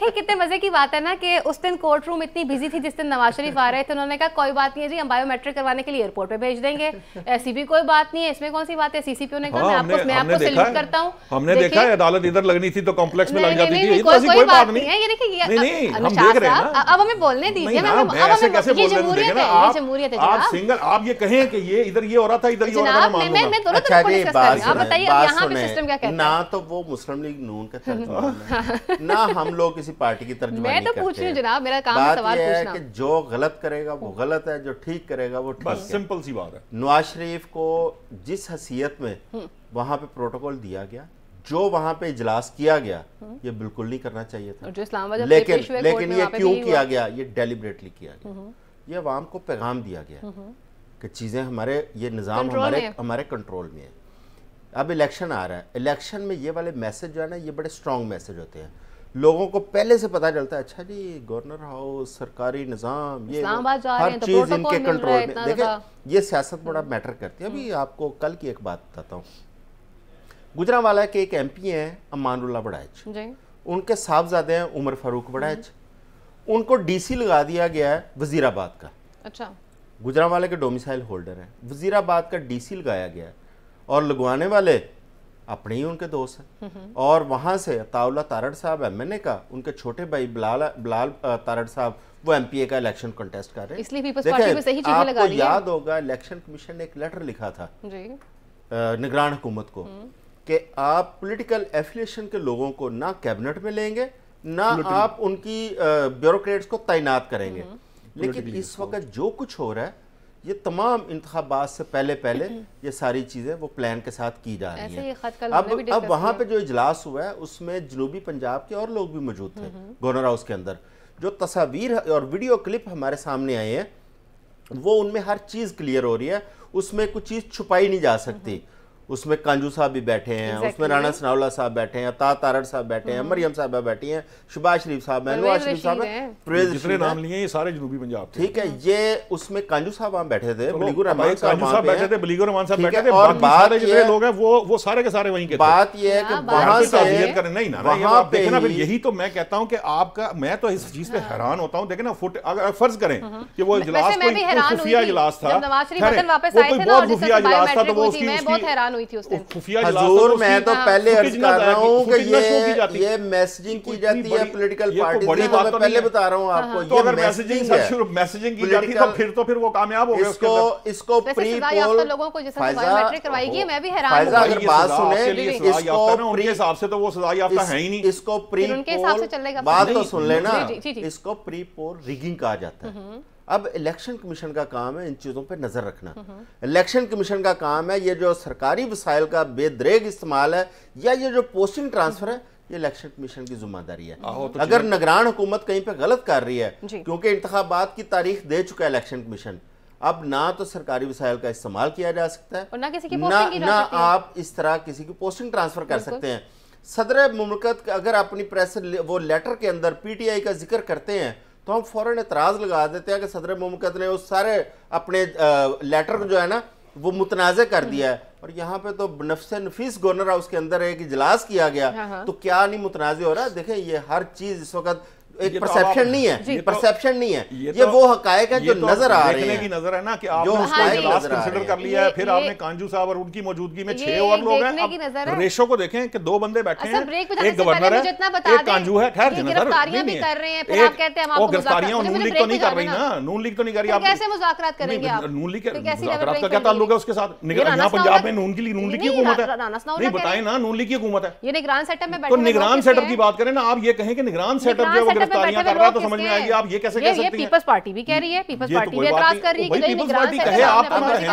ठीक कितने मजे की बात है ना कि उस दिन कोर्ट रूम इतनी बिजी थी जिस दिन नवाज शरीफ आ रहे थे उन्होंने कहा कोई बात नहीं है जी हम बायोमेट्रिक करवाने के लिए एयरपोर्ट पे भेज देंगे ऐसी भी कोई बात नहीं है इसमें कौन सी बात है सीसीपीओ ने कहा हाँ, मैं आपको मैं आपको सैल्यूट करता हूं हमने देखा है अदालत इधर लगनी थी तो कॉम्प्लेक्स में लग जाती थी तो कोई बात नहीं है ये देखिए नहीं नहीं अच्छा हम देख रहे हैं अब हमें बोलने दीजिए अब हमें ये जमहूरियत है ये जमहूरियत है आप सिंगल आप ये कहें कि ये इधर ये हो रहा था इधर ये हो रहा था मैं मैं दोनों तरफ को डिस्कस कर आप बताइए यहां पे सिस्टम क्या कहता है ना तो वो मुस्लिम लीग नून का तर्जुमा ना हम लोग किसी पार्टी की तरफ मैं तो पूछ रही हूँ जनाब मेरा काम बात सवाल ये है कि जो गलत करेगा वो हम्म। गलत है जो ठीक करेगा वो ठीक है सिंपल सी बात है नवाज शरीफ को जिस हसीयत में हम्म। वहाँ पे प्रोटोकॉल दिया गया जो वहाँ पे इजलास किया गया हम्म। ये बिल्कुल नहीं करना चाहिए था जो इस्लामाबाद लेकिन लेकिन ये क्यों किया गया ये डेलीबरेटली किया गया ये अवाम को पैगाम दिया गया कि चीज़ें हमारे ये निज़ाम हमारे हमारे कंट्रोल में है अब इलेक्शन आ रहा है इलेक्शन में ये वाले मैसेज जो है ना ये बड़े स्ट्रॉन्ग मैसेज होते हैं लोगों को पहले से पता चलता है अच्छा जी गवर्नर हाउस सरकारी निज़ाम ये हर तो चीज़ इनके कंट्रोल में देखिए ये सियासत बड़ा मैटर करती है अभी हम्म। आपको कल की एक बात बताता हूँ गुजरावाला के एक एम पी हैं अमानुल्ला बड़ाच उनके साहबजादे हैं उमर फारूक बड़ाच हम्म। उनको डीसी लगा दिया गया है वजीराबाद का अच्छा गुजरावाला के डोमिसाइल होल्डर हैं वजीराबाद का डीसी लगाया गया है और लगवाने वाले अपने ही उनके दोस्त हैं और वहाँ से ताउला तारड़ साहब एमएनए का उनके छोटे भाई बिलाल बिलाल तारड़ साहब वो एमपीए का इलेक्शन कंटेस्ट कर रहे हैं इसलिए पीपल्स में सही लगा है याद होगा इलेक्शन कमीशन ने एक लेटर लिखा था निगरान हुकूमत को हम्म। कि आप पॉलिटिकल एफिलिएशन के लोगों को ना कैबिनेट में लेंगे ना आप उनकी ब्यूरोक्रेट्स को तैनात करेंगे हम्म। लेकिन इस वक्त जो कुछ हो रहा है ये तमाम इंतबात से पहले पहले हम्म। ये सारी चीज़ें वो प्लान के साथ की जा रही हैं अब अब वहाँ पे जो इजलास हुआ है उसमें जनूबी पंजाब के और लोग भी मौजूद थे हम्म, हम्म। गवर्नर हाउस के अंदर जो तस्वीर और वीडियो क्लिप हमारे सामने आए हैं वो उनमें हर चीज़ क्लियर हो रही है उसमें कुछ चीज़ छुपाई नहीं जा सकती उसमें कांजू साहब भी बैठे हैं exactly. उसमें राणा सनावला साहब बैठे हैं ता तारड़ साहब बैठे हैं हम्म। मरियम साहबा बैठी हैं शबाज शरीफ साहब हैं नवाज शरीफ साहब हैं जितने नाम लिए ये सारे जनूबी पंजाब ठीक है ये उसमें कांजू साहब वहाँ बैठे थे रहमान साहब बैठे थे रहमान साहब बैठे थे और जितने लोग हैं वो वो सारे के सारे वहीं के बात ये है कि से हाँ, तो करें नहीं ना फिर यही तो मैं कहता हूँ कि आपका मैं तो इस चीज़ पे हाँ। हैरान होता हूँ देखे ना फुट अगर फर्ज करें हम्म। कि वो इजलास कोई खुफिया इजलास था वो खुफिया इजलास था तो वो उसकी पहचान हुई थी उस दिन हजूर मैं तो, हाँ। तो, तो, तो पहले अर्ज कर रहा हूँ हाँ, कि हाँ। ये ये मैसेजिंग की जाती है पॉलिटिकल पार्टी बड़ी बात तो पहले बता रहा हूँ आपको तो अगर मैसेजिंग मैसेजिंग की जाती तो फिर तो फिर वो कामयाब हो इसको इसको प्री पोल लोगों को जैसे बायोमेट्रिक करवाएगी मैं भी हैरान हूँ अगर बात सुने इसको उनके हिसाब से तो वो सजा याफ्ता है ही नहीं इसको प्री उनके हिसाब से चलेगा बात तो सुन लेना इसको प्री पोल रिगिंग कहा जाता है हम्म। अब इलेक्शन कमीशन का काम है इन चीज़ों पर नज़र रखना इलेक्शन कमीशन का काम है ये जो सरकारी वसाइल का बेदरेग इस्तेमाल है या ये जो पोस्टिंग ट्रांसफ़र है ये इलेक्शन कमीशन की जिम्मेदारी है तो अगर निगरान हुकूमत कहीं पर गलत कर रही है क्योंकि इंतबात की तारीख दे चुका है इलेक्शन कमीशन अब ना तो सरकारी वसाइल का इस्तेमाल किया जा सकता है और ना किसी की ना, की ना आप इस तरह किसी की पोस्टिंग ट्रांसफर कर सकते हैं सदर मुमलकत अगर अपनी प्रेस वो लेटर के अंदर पी का जिक्र करते हैं तो हम फौरन एतराज़ लगा देते हैं कि सदर ममलकत ने उस सारे अपने लेटर को जो है ना वो मुतनाज़ कर दिया है और यहाँ पे तो नफ्स नफीस गवर्नर हाउस के अंदर एक इजलास किया गया हाँ, हाँ। तो क्या नहीं मुतनाज़ हो रहा है देखें ये हर चीज़ इस वक्त एक तो परसेप्शन नहीं है परसेप्शन नहीं है ये, ये तो, वो हक है जो तो नजर आ रहे हैं नजर है ना कि आपने हाँ, कंसिडर कर लिया है फिर आपने कांजू साहब और उनकी मौजूदगी में छह और लोग हैं रेशो को देखें कि दो बंदे बैठे अच्छा, हैं एक गवर्नर है एक कांजू है ठहर गिरफ्तारियां भी गिरफ्तारियां नून लीग तो नहीं कर रही ना नून लीग तो नहीं कर रही आप कैसे मुजाकरात नून लीग का क्या ताल्लुक है उसके साथ यहाँ पंजाब में नून की नून लीग की हुकूमत है नहीं बताएं ना नून लीग की हुकूमत है ये निगरान सेटअप में निगरान सेटअप की बात करें ना आप ये कहें कि निगरान सेटअप जो है गिरफ्तारियां कर रहा तो समझ में आएगी आप ये कैसे कह सकते हैं पीपल्स पार्टी भी कह रही है पीपल्स पार्टी तो भी एतराज कर रही है